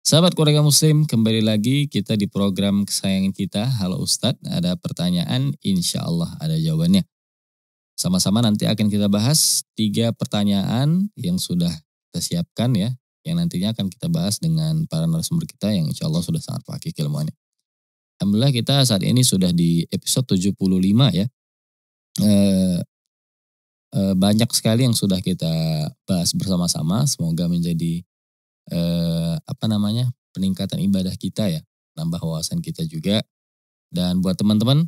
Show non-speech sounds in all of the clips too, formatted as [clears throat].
Sahabat keluarga muslim, kembali lagi kita di program kesayangan kita, Halo Ustadz, ada pertanyaan, insya Allah ada jawabannya. Sama-sama nanti akan kita bahas tiga pertanyaan yang sudah kita siapkan ya, yang nantinya akan kita bahas dengan para narasumber kita yang insya Allah sudah sangat pakai ilmuannya. Alhamdulillah kita saat ini sudah di episode 75 ya. E, e, banyak sekali yang sudah kita bahas bersama-sama, semoga menjadi eh, apa namanya peningkatan ibadah kita ya, nambah wawasan kita juga. Dan buat teman-teman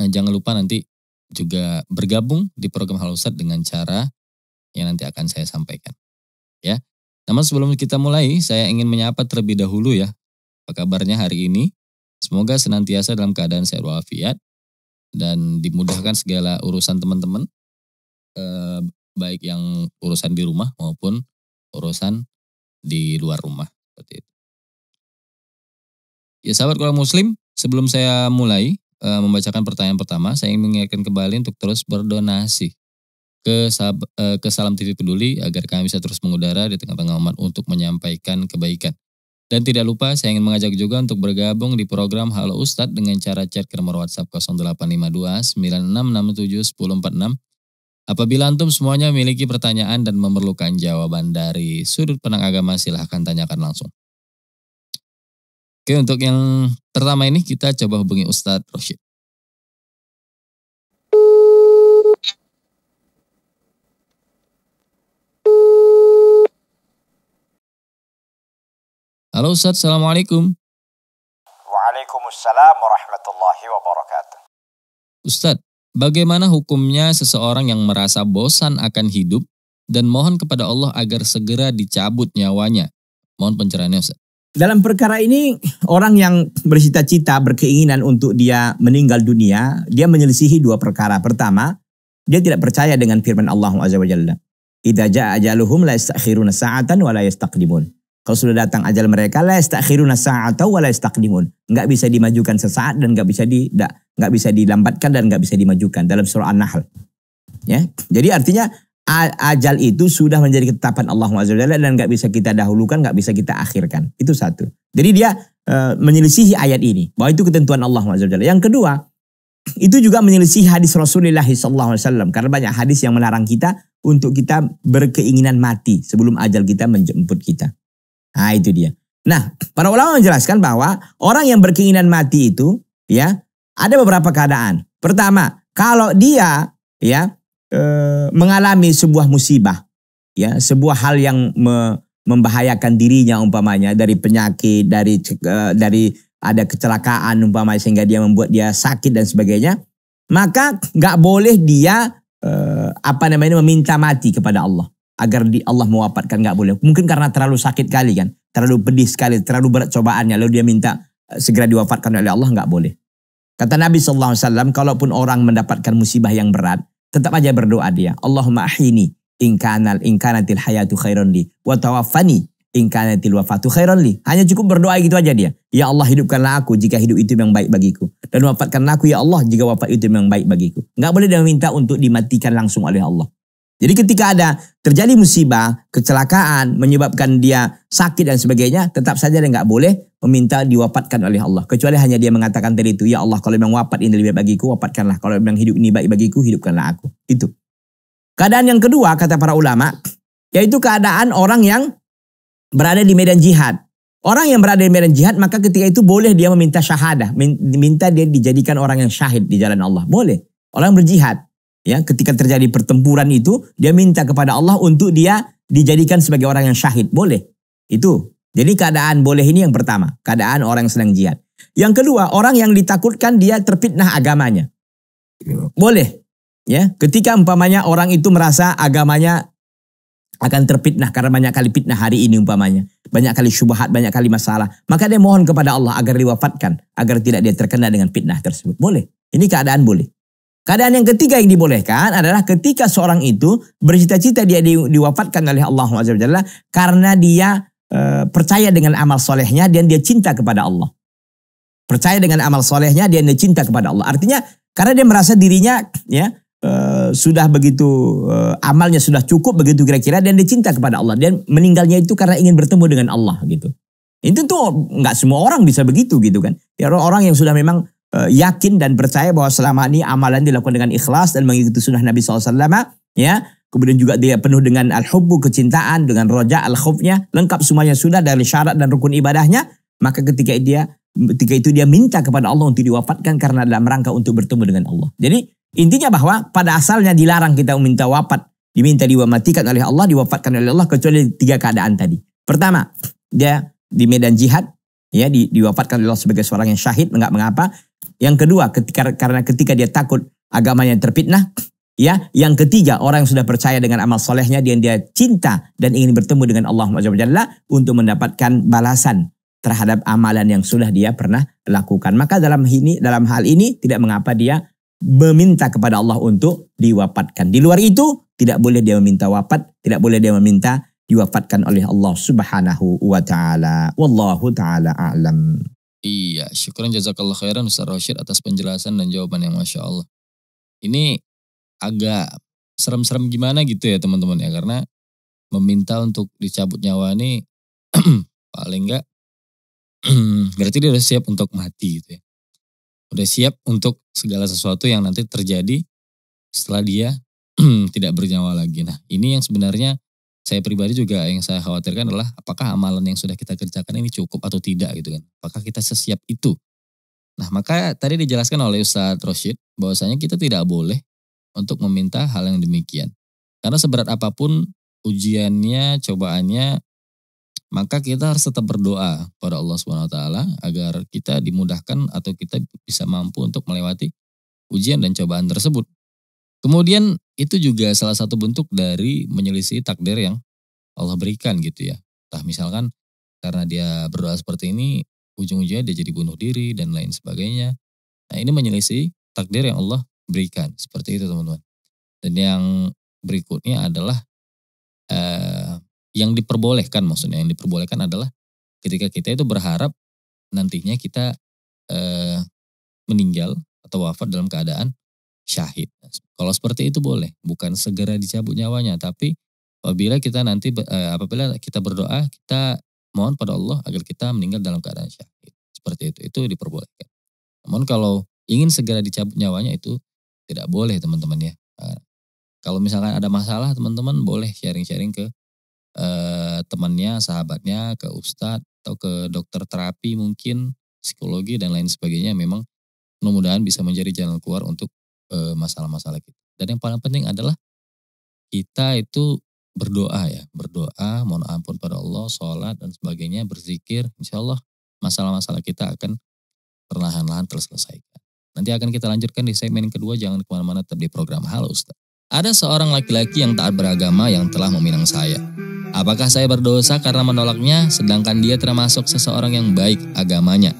eh, jangan lupa nanti juga bergabung di program Halusat dengan cara yang nanti akan saya sampaikan. Ya. Namun sebelum kita mulai, saya ingin menyapa terlebih dahulu ya. Apa kabarnya hari ini? Semoga senantiasa dalam keadaan sehat walafiat dan dimudahkan segala urusan teman-teman. Eh, baik yang urusan di rumah maupun urusan di luar rumah seperti itu. Ya sahabat kurang muslim, sebelum saya mulai e, membacakan pertanyaan pertama, saya ingin mengingatkan kembali untuk terus berdonasi ke, sahab, e, eh, ke Salam TV Peduli agar kami bisa terus mengudara di tengah-tengah umat untuk menyampaikan kebaikan. Dan tidak lupa saya ingin mengajak juga untuk bergabung di program Halo Ustadz dengan cara chat ke nomor WhatsApp 0852 9667 1046 Apabila antum semuanya memiliki pertanyaan dan memerlukan jawaban dari sudut pandang agama, silahkan tanyakan langsung. Oke, untuk yang pertama ini kita coba hubungi Ustadz Roshid. Halo Ustadz, Assalamualaikum. Waalaikumsalam warahmatullahi wabarakatuh. Ustadz. Bagaimana hukumnya seseorang yang merasa bosan akan hidup dan mohon kepada Allah agar segera dicabut nyawanya? Mohon pencerahannya Ustaz. Dalam perkara ini orang yang bercita-cita berkeinginan untuk dia meninggal dunia, dia menyelisihi dua perkara. Pertama, dia tidak percaya dengan firman Allah Azza wa Jalla. Idza jaa ajaluhum la yastakhiruna sa'atan wa la kalau sudah datang ajal mereka, la yastakhiruna sa'ata wa la yastaqdimun. Enggak bisa dimajukan sesaat dan enggak bisa di enggak bisa dilambatkan dan enggak bisa dimajukan dalam surah An-Nahl. Ya. Jadi artinya ajal itu sudah menjadi ketetapan Allah Azza dan nggak bisa kita dahulukan, nggak bisa kita akhirkan. Itu satu. Jadi dia e, menyelisihi ayat ini bahwa itu ketentuan Allah Azza Yang kedua, itu juga menyelisihi hadis Rasulullah SAW karena banyak hadis yang melarang kita untuk kita berkeinginan mati sebelum ajal kita menjemput kita. Nah itu dia. Nah para ulama menjelaskan bahwa orang yang berkeinginan mati itu ya ada beberapa keadaan. Pertama kalau dia ya e, mengalami sebuah musibah ya sebuah hal yang me, membahayakan dirinya umpamanya dari penyakit dari e, dari ada kecelakaan umpamanya sehingga dia membuat dia sakit dan sebagainya maka nggak boleh dia e, apa namanya meminta mati kepada Allah agar di Allah mewafatkan nggak boleh. Mungkin karena terlalu sakit kali kan, terlalu pedih sekali, terlalu berat cobaannya. Lalu dia minta eh, segera diwafatkan oleh Allah nggak boleh. Kata Nabi Shallallahu Alaihi Wasallam, kalaupun orang mendapatkan musibah yang berat, tetap aja berdoa dia. Allahumma ahini inkanal inkanatil hayatu khairan li wa tawaffani inkanatil wafatu khairan Hanya cukup berdoa gitu aja dia. Ya Allah hidupkanlah aku jika hidup itu yang baik bagiku. Dan wafatkanlah aku ya Allah jika wafat itu yang baik bagiku. Nggak boleh dia minta untuk dimatikan langsung oleh Allah. Jadi ketika ada terjadi musibah, kecelakaan, menyebabkan dia sakit dan sebagainya, tetap saja dia nggak boleh meminta diwapatkan oleh Allah. Kecuali hanya dia mengatakan tadi itu, ya Allah kalau memang wapat ini lebih bagiku, wapatkanlah Kalau memang hidup ini baik bagiku, hidupkanlah aku. Itu. Keadaan yang kedua, kata para ulama, yaitu keadaan orang yang berada di medan jihad. Orang yang berada di medan jihad, maka ketika itu boleh dia meminta syahadah. Minta dia dijadikan orang yang syahid di jalan Allah. Boleh. Orang berjihad ya ketika terjadi pertempuran itu dia minta kepada Allah untuk dia dijadikan sebagai orang yang syahid boleh itu jadi keadaan boleh ini yang pertama keadaan orang yang sedang jihad yang kedua orang yang ditakutkan dia terfitnah agamanya boleh ya ketika umpamanya orang itu merasa agamanya akan terfitnah karena banyak kali fitnah hari ini umpamanya banyak kali syubhat banyak kali masalah maka dia mohon kepada Allah agar diwafatkan agar tidak dia terkena dengan fitnah tersebut boleh ini keadaan boleh Keadaan yang ketiga yang dibolehkan adalah ketika seorang itu bercita-cita dia di, diwafatkan oleh Allah Subhanahu karena dia e, percaya dengan amal solehnya dan dia cinta kepada Allah. Percaya dengan amal solehnya dan dia cinta kepada Allah. Artinya karena dia merasa dirinya ya e, sudah begitu e, amalnya sudah cukup begitu kira-kira dan dia cinta kepada Allah dan meninggalnya itu karena ingin bertemu dengan Allah gitu. Itu tuh nggak semua orang bisa begitu gitu kan. Ya orang yang sudah memang Eh, yakin dan percaya bahwa selama ini amalan dilakukan dengan ikhlas dan mengikuti sunnah Nabi SAW ya kemudian juga dia penuh dengan al-hubbu kecintaan dengan roja al-khufnya lengkap semuanya sudah dari syarat dan rukun ibadahnya maka ketika dia ketika itu dia minta kepada Allah untuk diwafatkan karena dalam rangka untuk bertemu dengan Allah jadi intinya bahwa pada asalnya dilarang kita meminta wafat diminta diwamatikan oleh Allah diwafatkan oleh Allah kecuali tiga keadaan tadi pertama dia di medan jihad ya di, diwafatkan oleh Allah sebagai seorang yang syahid enggak mengapa yang kedua, ketika, karena ketika dia takut agamanya terfitnah, Ya, yang ketiga orang yang sudah percaya dengan amal solehnya dia dia cinta dan ingin bertemu dengan Allah Jalla untuk mendapatkan balasan terhadap amalan yang sudah dia pernah lakukan. Maka dalam ini dalam hal ini tidak mengapa dia meminta kepada Allah untuk diwafatkan. Di luar itu tidak boleh dia meminta wafat, tidak boleh dia meminta diwafatkan oleh Allah Subhanahu wa taala. Wallahu taala alam. Iya, syukuran jazakallah khairan Ustaz Rashid atas penjelasan dan jawaban yang Masya Allah. Ini agak serem-serem gimana gitu ya teman-teman ya, karena meminta untuk dicabut nyawa ini [clears throat] paling enggak [clears throat] berarti dia udah siap untuk mati gitu ya. Udah siap untuk segala sesuatu yang nanti terjadi setelah dia [clears throat] tidak bernyawa lagi. Nah ini yang sebenarnya saya pribadi juga yang saya khawatirkan adalah apakah amalan yang sudah kita kerjakan ini cukup atau tidak gitu kan. Apakah kita sesiap itu? Nah maka tadi dijelaskan oleh Ustadz Roshid bahwasanya kita tidak boleh untuk meminta hal yang demikian. Karena seberat apapun ujiannya, cobaannya, maka kita harus tetap berdoa kepada Allah Subhanahu wa taala agar kita dimudahkan atau kita bisa mampu untuk melewati ujian dan cobaan tersebut. Kemudian itu juga salah satu bentuk dari menyelisih takdir yang Allah berikan gitu ya. Entah misalkan karena dia berdoa seperti ini, ujung-ujungnya dia jadi bunuh diri dan lain sebagainya. Nah ini menyelisih takdir yang Allah berikan. Seperti itu teman-teman. Dan yang berikutnya adalah eh, yang diperbolehkan maksudnya. Yang diperbolehkan adalah ketika kita itu berharap nantinya kita eh, meninggal atau wafat dalam keadaan syahid. Kalau seperti itu boleh, bukan segera dicabut nyawanya, tapi apabila kita nanti eh, apabila kita berdoa, kita mohon pada Allah agar kita meninggal dalam keadaan syahid. Seperti itu, itu diperbolehkan. Namun kalau ingin segera dicabut nyawanya itu tidak boleh teman-teman ya. Nah, kalau misalkan ada masalah teman-teman boleh sharing-sharing ke eh, temannya, sahabatnya, ke ustadz atau ke dokter terapi mungkin psikologi dan lain sebagainya memang mudah-mudahan bisa menjadi jalan keluar untuk Eh, masalah-masalah kita. Dan yang paling penting adalah kita itu berdoa ya, berdoa, mohon ampun pada Allah, sholat dan sebagainya, berzikir, insya Allah masalah-masalah kita akan perlahan-lahan terselesaikan. Nanti akan kita lanjutkan di segmen kedua, jangan kemana-mana tetap di program Halo Ustaz. Ada seorang laki-laki yang taat beragama yang telah meminang saya. Apakah saya berdosa karena menolaknya, sedangkan dia termasuk seseorang yang baik agamanya?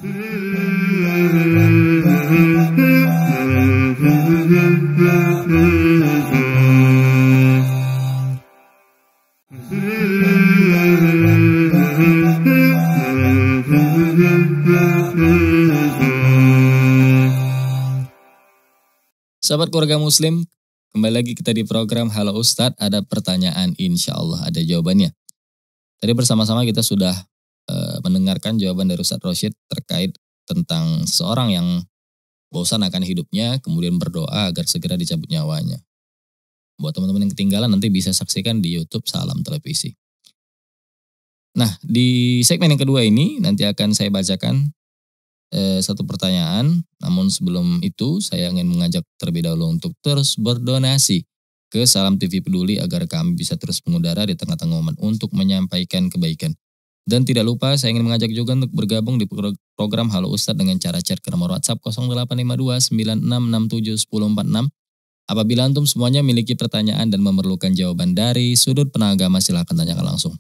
Sahabat keluarga muslim, kembali lagi kita di program Halo Ustadz, ada pertanyaan insya Allah ada jawabannya. Tadi bersama-sama kita sudah e, mendengarkan jawaban dari Ustadz Roshid terkait tentang seorang yang bosan akan hidupnya, kemudian berdoa agar segera dicabut nyawanya. Buat teman-teman yang ketinggalan nanti bisa saksikan di Youtube Salam Televisi. Nah, di segmen yang kedua ini nanti akan saya bacakan eh, satu pertanyaan. Namun sebelum itu saya ingin mengajak terlebih dahulu untuk terus berdonasi ke Salam TV Peduli agar kami bisa terus mengudara di tengah-tengah umat untuk menyampaikan kebaikan. Dan tidak lupa saya ingin mengajak juga untuk bergabung di program Halo Ustadz dengan cara chat ke nomor WhatsApp 0852 9667 Apabila antum semuanya memiliki pertanyaan dan memerlukan jawaban dari sudut penagama silahkan tanyakan langsung.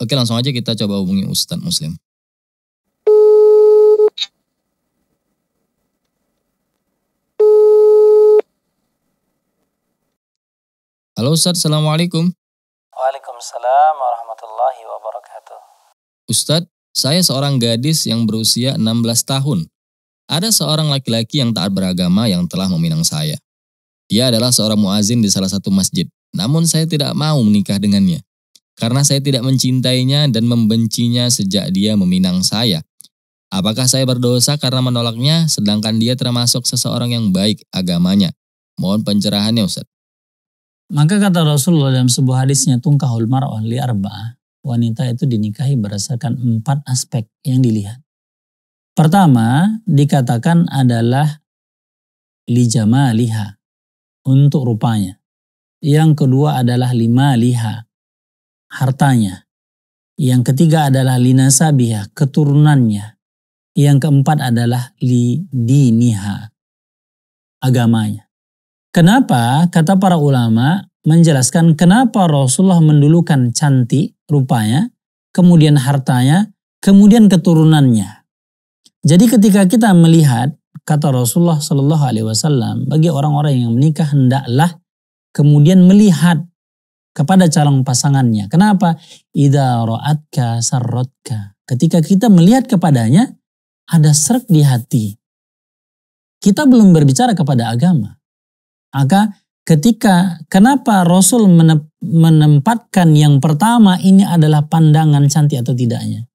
Oke langsung aja kita coba hubungi Ustadz Muslim. Halo Ustaz, Assalamualaikum. Waalaikumsalam warahmatullahi wabarakatuh. Ustadz, saya seorang gadis yang berusia 16 tahun. Ada seorang laki-laki yang taat beragama yang telah meminang saya. Dia adalah seorang muazin di salah satu masjid. Namun saya tidak mau menikah dengannya. Karena saya tidak mencintainya dan membencinya sejak dia meminang saya. Apakah saya berdosa karena menolaknya sedangkan dia termasuk seseorang yang baik agamanya? Mohon pencerahannya Ustaz. Maka kata Rasulullah dalam sebuah hadisnya tungkahul mar'ah li arba'ah. Wanita itu dinikahi berdasarkan empat aspek yang dilihat. Pertama, dikatakan adalah lijama liha, untuk rupanya. Yang kedua adalah lima liha, hartanya. Yang ketiga adalah linasabiha, keturunannya. Yang keempat adalah li lidiniha, agamanya. Kenapa kata para ulama menjelaskan kenapa Rasulullah mendulukan cantik rupanya, kemudian hartanya, kemudian keturunannya. Jadi ketika kita melihat kata Rasulullah Shallallahu Alaihi Wasallam bagi orang-orang yang menikah hendaklah kemudian melihat kepada calon pasangannya. Kenapa? Ida roatka sarrotka. Ketika kita melihat kepadanya, ada serak di hati. Kita belum berbicara kepada agama. Maka ketika kenapa Rasul menempatkan yang pertama ini adalah pandangan cantik atau tidaknya.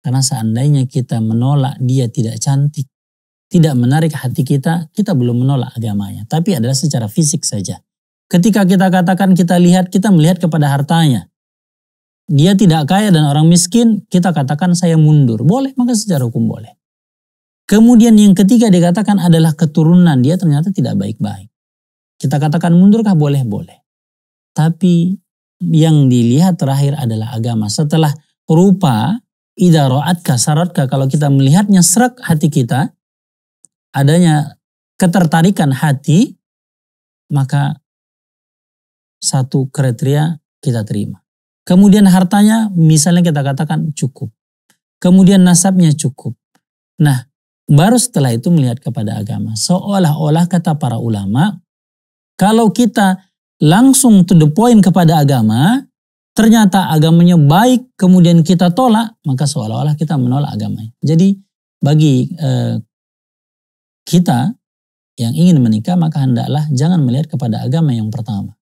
Karena seandainya kita menolak dia tidak cantik, tidak menarik hati kita, kita belum menolak agamanya. Tapi adalah secara fisik saja. Ketika kita katakan kita lihat, kita melihat kepada hartanya. Dia tidak kaya dan orang miskin, kita katakan saya mundur. Boleh, maka secara hukum boleh. Kemudian yang ketiga dikatakan adalah keturunan. Dia ternyata tidak baik-baik. Kita katakan mundurkah boleh? Boleh. Tapi yang dilihat terakhir adalah agama. Setelah rupa, idaroat kasaratka, kalau kita melihatnya serak hati kita, adanya ketertarikan hati, maka satu kriteria kita terima. Kemudian hartanya misalnya kita katakan cukup. Kemudian nasabnya cukup. Nah, baru setelah itu melihat kepada agama. Seolah-olah kata para ulama, kalau kita langsung to the point kepada agama, ternyata agamanya baik, kemudian kita tolak, maka seolah-olah kita menolak agamanya. Jadi bagi eh, kita yang ingin menikah, maka hendaklah jangan melihat kepada agama yang pertama.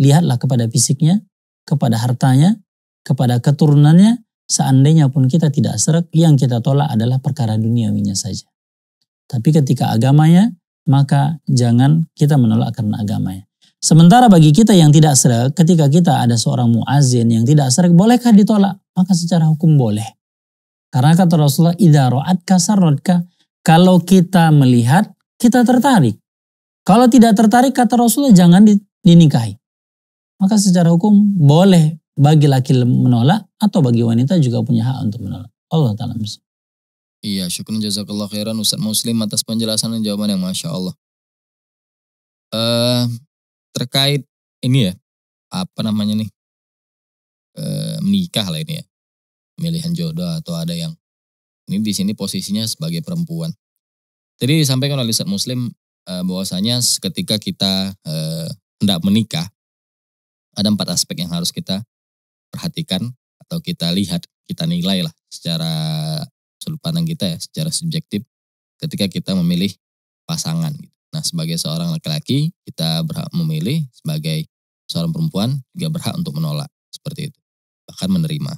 Lihatlah kepada fisiknya, kepada hartanya, kepada keturunannya, seandainya pun kita tidak serak, yang kita tolak adalah perkara duniawinya saja. Tapi ketika agamanya, maka jangan kita menolak karena agamanya. Sementara bagi kita yang tidak serak, ketika kita ada seorang muazin yang tidak serak, bolehkah ditolak? Maka secara hukum boleh. Karena kata Rasulullah, idha ro'atka sarrotka, kalau kita melihat, kita tertarik. Kalau tidak tertarik, kata Rasulullah, jangan dinikahi. Maka secara hukum boleh bagi laki menolak atau bagi wanita juga punya hak untuk menolak. Allah Ta'ala Iya, syukur jazakallah khairan Ustaz Muslim atas penjelasan dan jawaban yang Masya Allah. Uh, terkait ini ya, apa namanya nih, uh, menikah lah ini ya. pilihan jodoh atau ada yang, ini di sini posisinya sebagai perempuan. Jadi disampaikan oleh Ustaz Muslim uh, bahwasanya ketika kita uh, hendak menikah, ada empat aspek yang harus kita perhatikan atau kita lihat, kita nilai lah secara sudut pandang kita ya secara subjektif ketika kita memilih pasangan gitu. Nah, sebagai seorang laki-laki kita berhak memilih, sebagai seorang perempuan juga berhak untuk menolak seperti itu, bahkan menerima.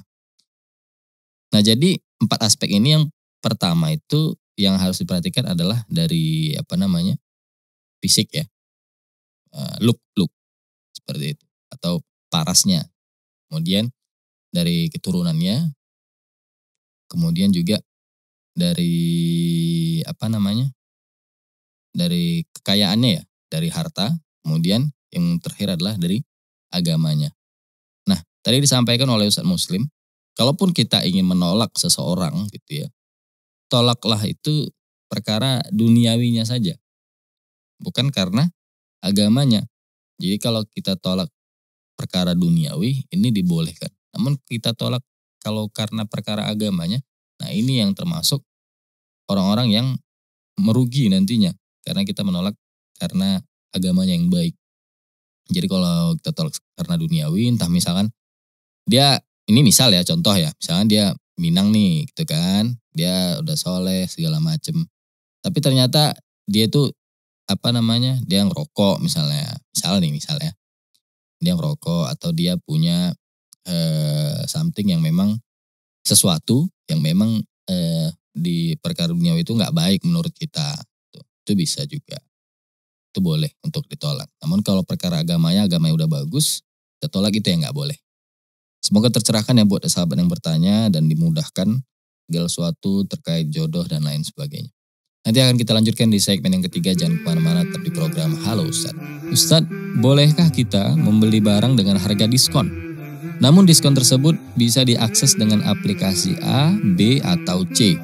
Nah, jadi empat aspek ini yang pertama itu yang harus diperhatikan adalah dari apa namanya? fisik ya. Eh, look look seperti itu atau parasnya. Kemudian dari keturunannya kemudian juga dari apa namanya? Dari kekayaannya ya, dari harta, kemudian yang terakhir adalah dari agamanya. Nah, tadi disampaikan oleh Ustaz Muslim, kalaupun kita ingin menolak seseorang gitu ya, tolaklah itu perkara duniawinya saja. Bukan karena agamanya. Jadi kalau kita tolak perkara duniawi, ini dibolehkan. Namun kita tolak kalau karena perkara agamanya, nah ini yang termasuk orang-orang yang merugi nantinya karena kita menolak karena agamanya yang baik. Jadi kalau kita tolak karena duniawi, entah misalkan dia ini misal ya contoh ya, misalkan dia Minang nih gitu kan, dia udah soleh segala macem. Tapi ternyata dia itu apa namanya dia ngerokok misalnya, misal nih misalnya dia ngerokok atau dia punya eh, something yang memang sesuatu yang memang eh, di perkara dunia itu nggak baik menurut kita. Itu, itu bisa juga. Itu boleh untuk ditolak. Namun kalau perkara agamanya, agamanya udah bagus, kita tolak itu yang nggak boleh. Semoga tercerahkan ya buat sahabat yang bertanya dan dimudahkan segala sesuatu terkait jodoh dan lain sebagainya. Nanti akan kita lanjutkan di segmen yang ketiga, jangan kemana-mana tetap di program Halo Ustad. Ustad, bolehkah kita membeli barang dengan harga diskon? Namun diskon tersebut bisa diakses dengan aplikasi A, B, atau C.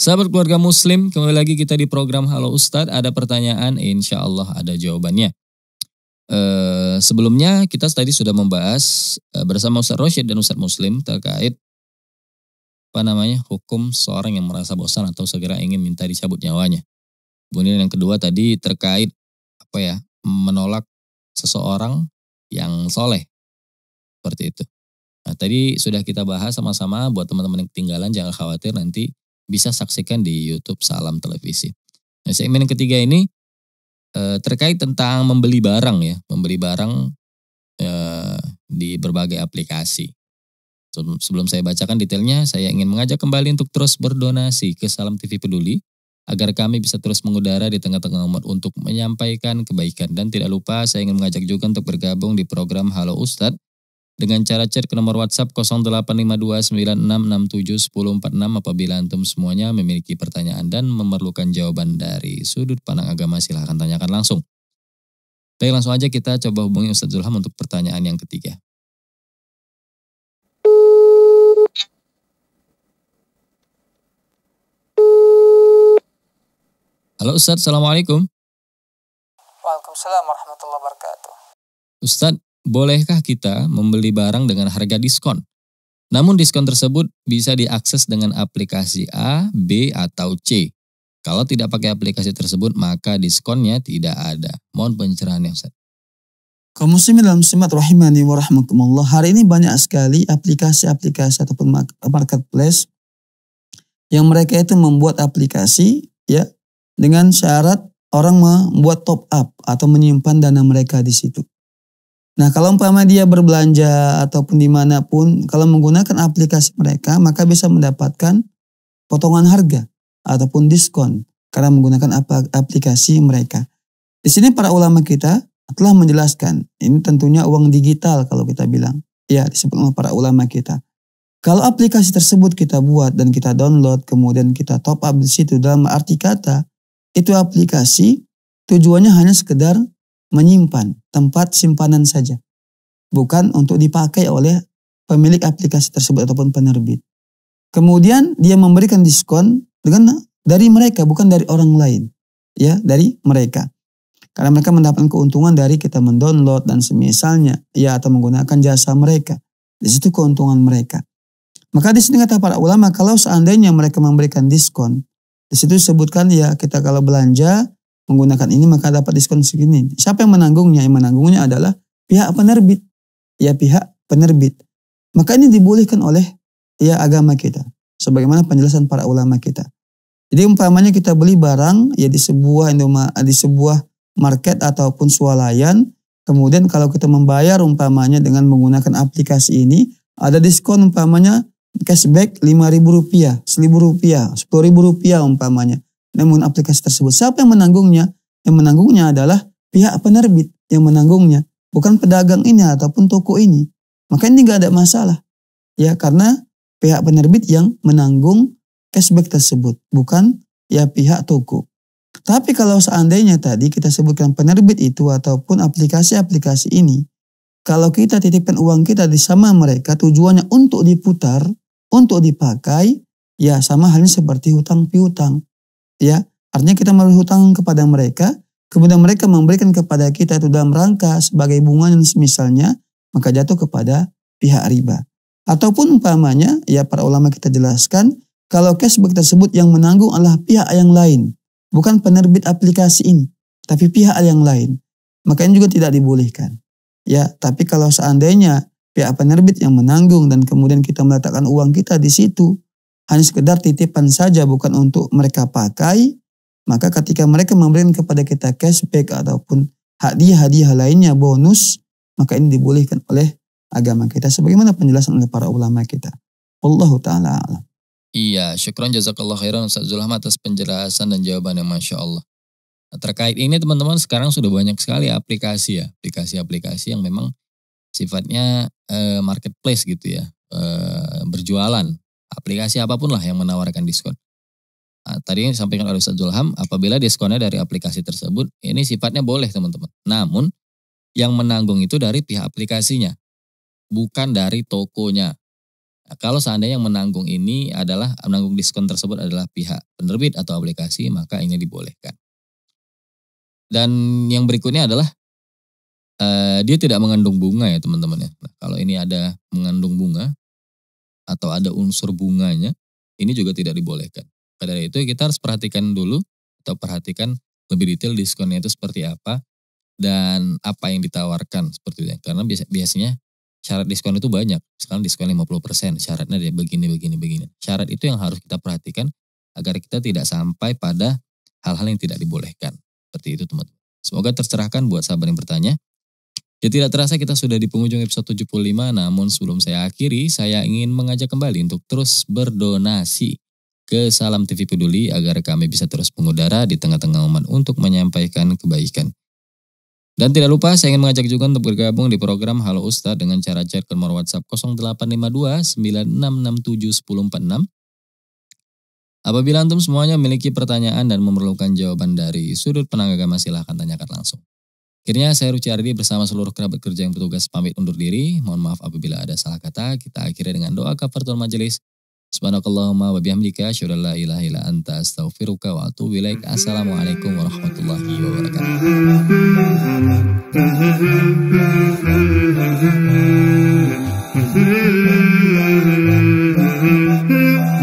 Sahabat keluarga muslim, kembali lagi kita di program Halo Ustadz. Ada pertanyaan, insya Allah ada jawabannya. E, sebelumnya kita tadi sudah membahas e, bersama Ustadz Rosyid dan Ustadz Muslim terkait apa namanya hukum seorang yang merasa bosan atau segera ingin minta dicabut nyawanya. Kemudian yang kedua tadi terkait apa ya menolak seseorang yang soleh seperti itu. Nah tadi sudah kita bahas sama-sama buat teman-teman yang ketinggalan jangan khawatir nanti bisa saksikan di YouTube Salam Televisi. Nah segmen yang ketiga ini eh, terkait tentang membeli barang ya, membeli barang e, di berbagai aplikasi. Sebelum saya bacakan detailnya, saya ingin mengajak kembali untuk terus berdonasi ke Salam TV Peduli agar kami bisa terus mengudara di tengah-tengah umat untuk menyampaikan kebaikan. Dan tidak lupa saya ingin mengajak juga untuk bergabung di program Halo Ustadz dengan cara chat ke nomor WhatsApp 085296671046 apabila antum semuanya memiliki pertanyaan dan memerlukan jawaban dari sudut pandang agama silahkan tanyakan langsung. Baik langsung aja kita coba hubungi Ustadz Zulham untuk pertanyaan yang ketiga. Halo Ustadz, Assalamualaikum. Waalaikumsalam warahmatullahi wabarakatuh. Ustadz, bolehkah kita membeli barang dengan harga diskon? Namun diskon tersebut bisa diakses dengan aplikasi A, B, atau C. Kalau tidak pakai aplikasi tersebut, maka diskonnya tidak ada. Mohon pencerahannya Ustadz. Kaum muslimin dalam simat rahimani wa rahmatullah. Hari ini banyak sekali aplikasi-aplikasi ataupun marketplace yang mereka itu membuat aplikasi ya dengan syarat orang membuat top up atau menyimpan dana mereka di situ. Nah, kalau umpama dia berbelanja ataupun dimanapun, kalau menggunakan aplikasi mereka, maka bisa mendapatkan potongan harga ataupun diskon karena menggunakan aplikasi mereka. Di sini para ulama kita telah menjelaskan, ini tentunya uang digital kalau kita bilang. Ya, disebut oleh para ulama kita. Kalau aplikasi tersebut kita buat dan kita download, kemudian kita top up di situ dalam arti kata, itu aplikasi tujuannya hanya sekedar menyimpan tempat simpanan saja. Bukan untuk dipakai oleh pemilik aplikasi tersebut ataupun penerbit. Kemudian dia memberikan diskon dengan dari mereka bukan dari orang lain. Ya, dari mereka. Karena mereka mendapatkan keuntungan dari kita mendownload dan semisalnya ya atau menggunakan jasa mereka. Di situ keuntungan mereka. Maka di sini kata para ulama kalau seandainya mereka memberikan diskon di situ disebutkan ya kita kalau belanja menggunakan ini maka dapat diskon segini. Siapa yang menanggungnya? Yang menanggungnya adalah pihak penerbit. Ya pihak penerbit. Maka ini dibolehkan oleh ya agama kita. Sebagaimana penjelasan para ulama kita. Jadi umpamanya kita beli barang ya di sebuah di sebuah market ataupun swalayan. Kemudian kalau kita membayar umpamanya dengan menggunakan aplikasi ini ada diskon umpamanya cashback lima ribu rupiah, seribu rupiah, sepuluh ribu rupiah umpamanya. Namun aplikasi tersebut siapa yang menanggungnya? Yang menanggungnya adalah pihak penerbit yang menanggungnya, bukan pedagang ini ataupun toko ini. Maka ini nggak ada masalah. Ya, karena pihak penerbit yang menanggung cashback tersebut, bukan ya pihak toko. Tapi kalau seandainya tadi kita sebutkan penerbit itu ataupun aplikasi-aplikasi ini, kalau kita titipkan uang kita di sama mereka tujuannya untuk diputar, untuk dipakai ya sama halnya seperti hutang piutang. Ya, artinya kita hutang kepada mereka, kemudian mereka memberikan kepada kita itu dalam rangka sebagai bunga dan semisalnya, maka jatuh kepada pihak riba. Ataupun umpamanya, ya para ulama kita jelaskan, kalau cashback tersebut yang menanggung adalah pihak yang lain, bukan penerbit aplikasi ini, tapi pihak yang lain. Makanya juga tidak dibolehkan. Ya, tapi kalau seandainya pihak penerbit yang menanggung dan kemudian kita meletakkan uang kita di situ hanya sekedar titipan saja bukan untuk mereka pakai maka ketika mereka memberikan kepada kita cashback ataupun hadiah-hadiah lainnya bonus maka ini dibolehkan oleh agama kita sebagaimana penjelasan oleh para ulama kita Allahu taala alam Iya, syukron jazakallah khairan Ustaz Zulhamah atas penjelasan dan jawabannya Masya Allah. Terkait ini teman-teman sekarang sudah banyak sekali aplikasi ya, aplikasi-aplikasi yang memang sifatnya eh, marketplace gitu ya, eh, berjualan, aplikasi apapun lah yang menawarkan diskon. Nah, tadi yang disampaikan oleh Ustaz Zulham, apabila diskonnya dari aplikasi tersebut, ini sifatnya boleh teman-teman. Namun, yang menanggung itu dari pihak aplikasinya, bukan dari tokonya. Nah, kalau seandainya yang menanggung ini adalah, menanggung diskon tersebut adalah pihak penerbit atau aplikasi, maka ini dibolehkan. Dan yang berikutnya adalah Eh, dia tidak mengandung bunga ya teman-teman ya. Nah, kalau ini ada mengandung bunga atau ada unsur bunganya, ini juga tidak dibolehkan. Pada itu kita harus perhatikan dulu atau perhatikan lebih detail diskonnya itu seperti apa dan apa yang ditawarkan seperti itu. Karena biasanya syarat diskon itu banyak. Sekarang diskon 50%, syaratnya dia begini, begini, begini. Syarat itu yang harus kita perhatikan agar kita tidak sampai pada hal-hal yang tidak dibolehkan. Seperti itu teman-teman. Semoga tercerahkan buat sahabat yang bertanya. Ya tidak terasa kita sudah di penghujung episode 75, namun sebelum saya akhiri, saya ingin mengajak kembali untuk terus berdonasi ke Salam TV Peduli agar kami bisa terus mengudara di tengah-tengah umat untuk menyampaikan kebaikan. Dan tidak lupa saya ingin mengajak juga untuk bergabung di program Halo Ustadz dengan cara chat ke nomor WhatsApp 0852 9667 1046 Apabila antum semuanya memiliki pertanyaan dan memerlukan jawaban dari sudut pandang silahkan tanyakan langsung. Akhirnya saya Ruci Ardi bersama seluruh kerabat kerja yang bertugas pamit undur diri. Mohon maaf apabila ada salah kata. Kita akhiri dengan doa kafartul majelis. Subhanakallahumma wa bihamdika asyhadu la ilaha illa anta astaghfiruka wa atubu ilaik. Assalamualaikum warahmatullahi wabarakatuh.